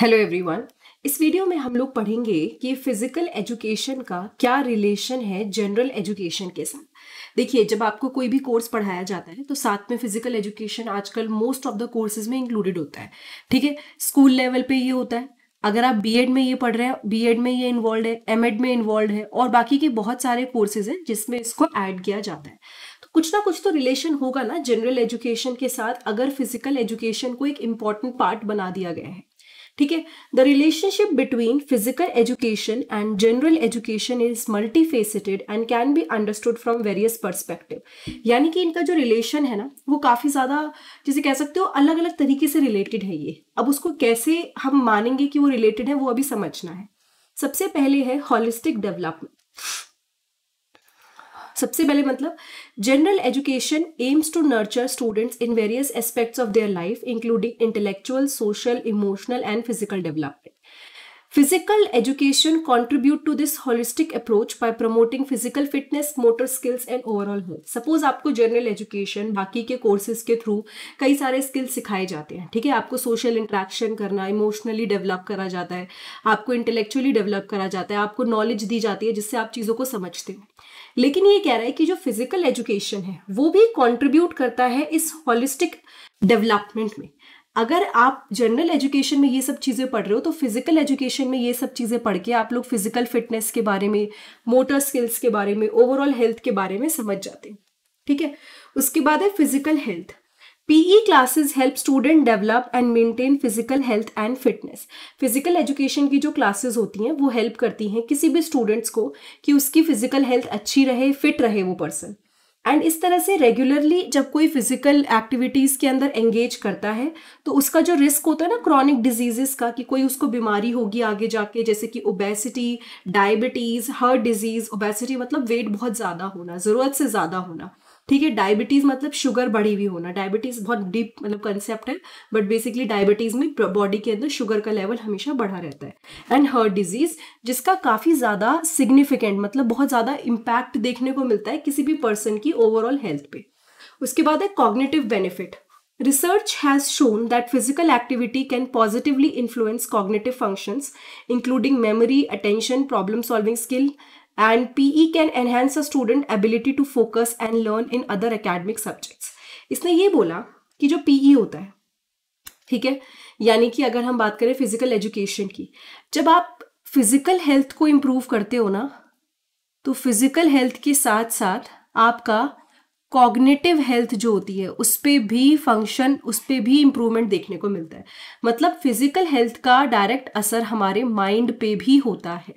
Hello everyone इस video में हम लोग पढ़ेंगे कि फिजिकल एजुकेशन का क्या रिलेशन है जनरल एजुकेशन के साथ देखिए जब आपको कोई भी कोर्स पढ़ाया जाता है तो साथ में फिजिकल एजुकेशन आजकल मोस्ट ऑफ द कोर्सेज में इंक्लूडेड होता है ठीक है स्कूल लेवल पे ये होता है अगर आप बीएड में ये पढ़ रहे हैं बीएड में ये इन्वॉल्व है एमएड में इन्वॉल्व है और बाकी के बहुत सारे कोर्सेज हैं जिसमें इसको ऐड किया जाता है तो कुछ ना कुछ तो रिलेशन होगा ना जनरल एजुकेशन के साथ अगर फिजिकल एजुकेशन को एक इम्पॉर्टेंट पार्ट बना दिया गया है ठीक है the relationship between physical education and general education is multi faceted and can be understood from various perspective यानी कि इनका जो रिलेशन है ना वो काफ़ी ज़्यादा जिसे कह सकते हो अलग अलग तरीके से रिलेटेड है ये अब उसको कैसे हम मानेंगे कि वो रिलेटेड है वो अभी समझना है सबसे पहले है हॉलिस्टिक डेवलपमेंट सबसे पहले मतलब general education aims to nurture students in various aspects of their life including intellectual social emotional and physical development Physical education contribute to this holistic approach by promoting physical fitness, motor skills and overall health. Suppose आपको general education बाकी के courses के through कई सारे skills सिखाए जाते हैं ठीक है आपको सोशल इंट्रैक्शन करना इमोशनली डेवलप करा जाता है आपको इंटेलेक्चुअली डेवलप करा जाता है आपको नॉलेज दी जाती है जिससे आप चीज़ों को समझते हैं लेकिन ये कह रहा है कि जो फिजिकल एजुकेशन है वो भी कॉन्ट्रीब्यूट करता है इस हॉलिस्टिक डेवलपमेंट में अगर आप जनरल एजुकेशन में ये सब चीज़ें पढ़ रहे हो तो फिजिकल एजुकेशन में ये सब चीज़ें पढ़ के आप लोग फिजिकल फिटनेस के बारे में मोटर स्किल्स के बारे में ओवरऑल हेल्थ के बारे में समझ जाते हैं ठीक है उसके बाद है physical health PE classes help student develop and maintain physical health and fitness physical education की जो क्लासेस होती हैं वो हेल्प करती हैं किसी भी स्टूडेंट्स को कि उसकी फिजिकल हेल्थ अच्छी रहे फिट रहे वो पर्सन एंड इस तरह से रेगुलरली जब कोई फिजिकल एक्टिविटीज़ के अंदर एंगेज करता है तो उसका जो रिस्क होता है ना क्रॉनिक डिजीजेस का कि कोई उसको बीमारी होगी आगे जाके जैसे कि obesity diabetes heart disease obesity मतलब वेट बहुत ज़्यादा होना ज़रूरत से ज़्यादा होना ठीक है डायबिटीज मतलब शुगर बढ़ी हुई होना डायबिटीज बहुत डीप मतलब कंसेप्ट है बट बेसिकली डायबिटीज में बॉडी के अंदर शुगर का लेवल हमेशा बढ़ा रहता है एंड हर्ट डिजीज जिसका काफी ज्यादा सिग्निफिकेंट मतलब बहुत ज्यादा इम्पैक्ट देखने को मिलता है किसी भी पर्सन की ओवरऑल हेल्थ पे उसके बाद है cognitive benefit research has shown that physical activity can positively influence cognitive functions including memory attention problem solving skill and PE can enhance a student ability to focus and learn in other academic subjects. इसने ये बोला कि जो PE होता है ठीक है यानी कि अगर हम बात करें फिजिकल एजुकेशन की जब आप फिजिकल हेल्थ को इम्प्रूव करते हो ना तो फिजिकल हेल्थ के साथ साथ आपका कॉग्नेटिव हेल्थ जो होती है उस पर भी फंक्शन उस पर भी इम्प्रूवमेंट देखने को मिलता है मतलब फिजिकल हेल्थ का डायरेक्ट असर हमारे माइंड पे भी होता है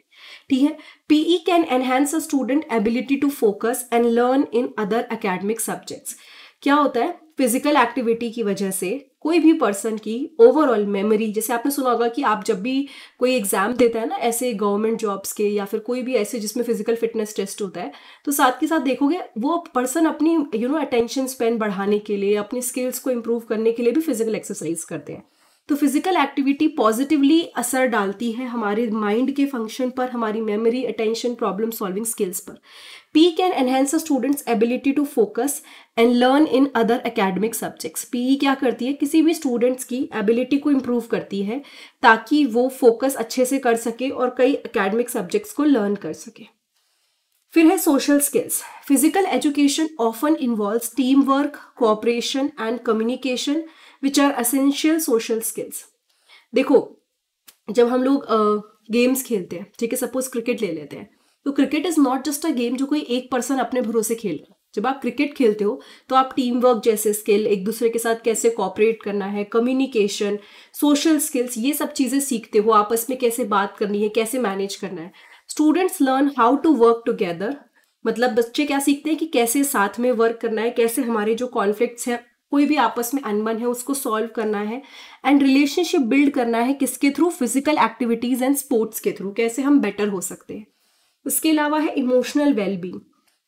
ठीक है PE can enhance a student ability to focus and learn in other academic subjects क्या होता है फिजिकल एक्टिविटी की वजह से कोई भी पर्सन की ओवरऑल मेमोरी जैसे आपने सुना होगा कि आप जब भी कोई एग्जाम देता है ना ऐसे गवर्नमेंट जॉब्स के या फिर कोई भी ऐसे जिसमें फिजिकल फिटनेस टेस्ट होता है तो साथ के साथ देखोगे वो पर्सन अपनी यू नो अटेंशन स्पेन बढ़ाने के लिए अपनी स्किल्स को इम्प्रूव करने के लिए भी फिजिकल एक्सरसाइज करते हैं तो फिजिकल एक्टिविटी पॉजिटिवली असर डालती है हमारे माइंड के फंक्शन पर हमारी memory attention problem solving skills पर P can enhance a students ability to focus and learn in other academic subjects P क्या करती है किसी भी स्टूडेंट्स की एबिलिटी को इम्प्रूव करती है ताकि वो फोकस अच्छे से कर सके और कई अकेडमिक सब्जेक्ट्स को लर्न कर सके फिर है social skills physical education often involve team work cooperation and communication which are essential social skills देखो जब हम लोग गेम्स uh, खेलते हैं ठीक है सपोज क्रिकेट ले लेते हैं तो cricket is not just a game जो कोई एक पर्सन अपने भरोसे खेल रहा है जब आप क्रिकेट खेलते हो तो आप टीम वर्क जैसे स्किल एक दूसरे के साथ कैसे कॉपरेट करना है कम्युनिकेशन सोशल स्किल्स ये सब चीज़ें सीखते हो आपस में कैसे बात करनी है कैसे मैनेज करना है students learn how to work together मतलब बच्चे क्या सीखते हैं कि कैसे साथ में वर्क करना है कैसे हमारे जो कॉन्फ्लिक्ट्स हैं कोई भी आपस में अनबन है उसको सॉल्व करना है एंड रिलेशनशिप बिल्ड करना है किसके through physical activities and sports के थ्रू कैसे हम बेटर हो सकते हैं उसके अलावा है emotional wellbeing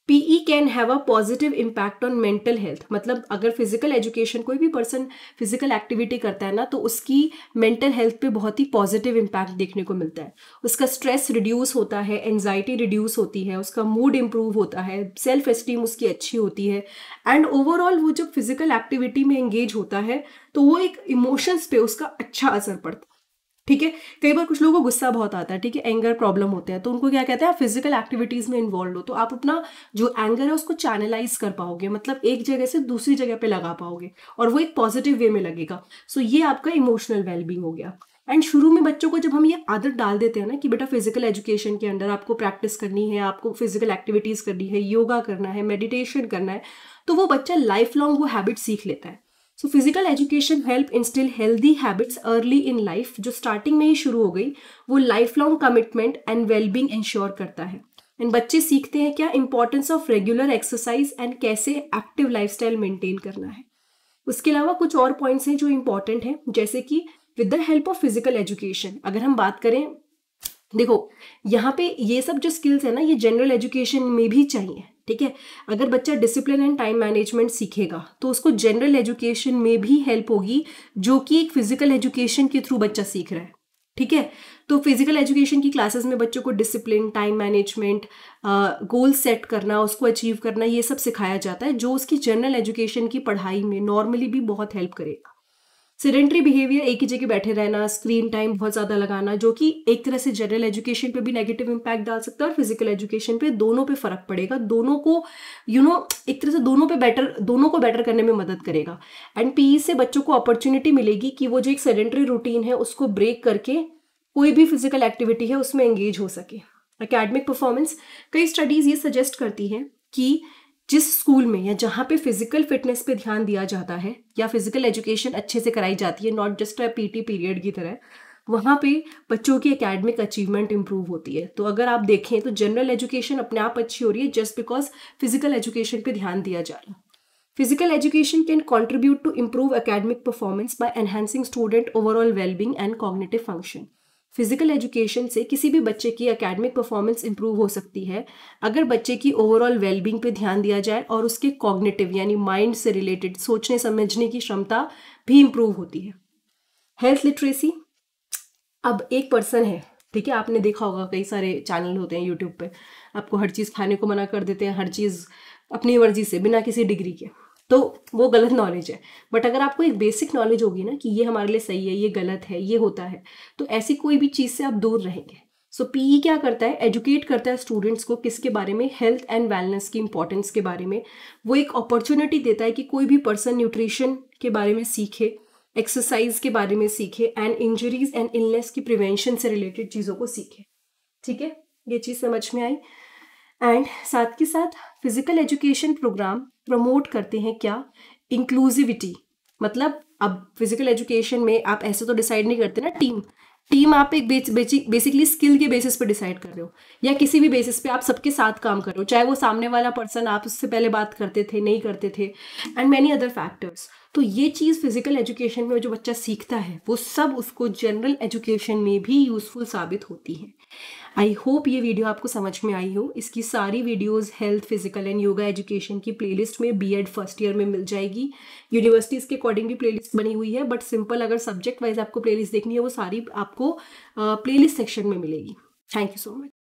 PE can have a positive impact on mental health मतलब अगर फिजिकल एजुकेशन कोई भी पर्सन फिजिकल एक्टिविटी करता है ना तो उसकी मेंटल हेल्थ पे बहुत ही पॉजिटिव इम्पैक्ट देखने को मिलता है उसका स्ट्रेस रिड्यूस होता है एनजाइटी रिड्यूस होती है उसका मूड इम्प्रूव होता है सेल्फ एस्टीम उसकी अच्छी होती है एंड ओवरऑल वो जब फिजिकल एक्टिविटी में एंगेज होता है तो वो एक इमोशंस पे उसका अच्छा असर पड़ता है ठीक है कई बार कुछ लोगों को गुस्सा बहुत आता है ठीक है एंगर प्रॉब्लम होते हैं तो उनको क्या कहते हैं आप फिजिकल एक्टिविटीज में इन्वॉल्व हो तो आप अपना जो एंगर है उसको चैनलाइज कर पाओगे मतलब एक जगह से दूसरी जगह पे लगा पाओगे और वो एक पॉजिटिव वे में लगेगा सो ये आपका इमोशनल वेलबींग हो गया एंड शुरू में बच्चों को जब हम ये आदत डाल देते हैं ना कि बेटा फिजिकल एजुकेशन के अंदर आपको प्रैक्टिस करनी है आपको फिजिकल एक्टिविटीज करनी है योगा करना है मेडिटेशन करना है तो वो बच्चा लाइफ लॉन्ग वो हैबिट सीख लेता है so physical education help instil healthy habits early in life जो स्टार्टिंग में ही शुरू हो गई वो lifelong commitment and wellbeing ensure करता है एंड बच्चे सीखते हैं क्या importance of regular exercise and कैसे एक्टिव लाइफ स्टाइल मेंटेन करना है उसके अलावा कुछ और पॉइंट्स हैं जो इंपॉर्टेंट हैं जैसे कि with the help of physical education अगर हम बात करें देखो यहाँ पे ये सब जो स्किल्स है ना ये जनरल एजुकेशन में भी चाहिए ठीक है अगर बच्चा डिसिप्लिन एंड टाइम मैनेजमेंट सीखेगा तो उसको जनरल एजुकेशन में भी हेल्प होगी जो कि एक फिजिकल एजुकेशन के थ्रू बच्चा सीख रहा है ठीक है तो फिजिकल एजुकेशन की क्लासेस में बच्चों को discipline time management goal set करना उसको अचीव करना ये सब सिखाया जाता है जो उसकी जनरल एजुकेशन की पढ़ाई में नॉर्मली भी बहुत हेल्प करेगा सिडेंट्री बिहेवियर एक ही जगह बैठे रहना स्क्रीन टाइम बहुत ज़्यादा लगाना जो कि एक तरह से जनरल एजुकेशन पे भी नेगेटिव इम्पैक्ट डाल सकता है और फिजिकल एजुकेशन पे दोनों पे फर्क पड़ेगा दोनों को यू you नो know, एक तरह से दोनों पे बेटर दोनों को बेटर करने में मदद करेगा एंड पी e से बच्चों को अपॉर्चुनिटी मिलेगी कि वो जो एक सेडेंट्री रूटीन है उसको ब्रेक करके कोई भी फिजिकल एक्टिविटी है उसमें एंगेज हो सके अकेडमिक परफॉर्मेंस कई स्टडीज़ ये सजेस्ट करती हैं कि जिस स्कूल में या जहाँ पे फिजिकल फिटनेस पे ध्यान दिया जाता है या फिजिकल एजुकेशन अच्छे से कराई जाती है not just a PT period की तरह वहाँ पे बच्चों की एकेडमिक अचीवमेंट इम्प्रूव होती है तो अगर आप देखें तो जनरल एजुकेशन अपने आप अच्छी हो रही है जस्ट बिकॉज फिजिकल एजुकेशन पे ध्यान दिया जा रहा है physical education can contribute to improve academic performance by enhancing student overall wellbeing and cognitive function physical education से किसी भी बच्चे की एकेडमिक परफॉर्मेंस इंप्रूव हो सकती है अगर बच्चे की ओवरऑल वेलबींग पे ध्यान दिया जाए और उसके कॉग्निटिव यानी माइंड से रिलेटेड सोचने समझने की क्षमता भी इंप्रूव होती है हेल्थ लिटरेसी अब एक पर्सन है ठीक है आपने देखा होगा कई सारे चैनल होते हैं यूट्यूब पे आपको हर चीज़ खाने को मना कर देते हैं हर चीज़ अपनी मर्जी से बिना किसी डिग्री के तो वो गलत नॉलेज है बट अगर आपको एक बेसिक नॉलेज होगी ना कि ये हमारे लिए सही है ये गलत है ये होता है तो ऐसी कोई भी चीज़ से आप दूर रहेंगे सो so, पीई e क्या करता है एजुकेट करता है स्टूडेंट्स को किसके बारे में हेल्थ एंड वेलनेस की इंपॉर्टेंस के बारे में वो एक अपॉर्चुनिटी देता है कि कोई भी पर्सन न्यूट्रिशन के बारे में सीखे एक्सरसाइज के बारे में सीखे एंड इंजरीज एंड इलनेस की प्रिवेंशन से रिलेटेड चीज़ों को सीखे ठीक है ये चीज़ समझ में आई एंड साथ के साथ फिजिकल एजुकेशन प्रोग्राम प्रमोट करते हैं क्या इंक्लूसिविटी मतलब अब फिजिकल एजुकेशन में आप ऐसे तो डिसाइड नहीं करते ना टीम टीम आप एक बेसिकली स्किल के बेसिस पे डिसाइड कर रहे हो या किसी भी बेसिस पे आप सबके साथ काम कर रहे हो चाहे वो सामने वाला पर्सन आप उससे पहले बात करते थे नहीं करते थे एंड मैनी अदर फैक्टर्स तो ये चीज़ फिज़िकल एजुकेशन में जो बच्चा सीखता है वो सब उसको जनरल एजुकेशन में भी यूज़फुल साबित होती है आई होप ये वीडियो आपको समझ में आई हो इसकी सारी videos health physical and yoga education की प्लेलिस्ट में बीएड फर्स्ट ईयर में मिल जाएगी यूनिवर्सिटीज़ के अकॉर्डिंग भी प्लेलिस्ट बनी हुई है बट सिंपल अगर सब्जेक्ट वाइज आपको प्लेलिस्ट देखनी है वो सारी आपको प्लेलिस्ट सेक्शन में मिलेगी थैंक यू सो मच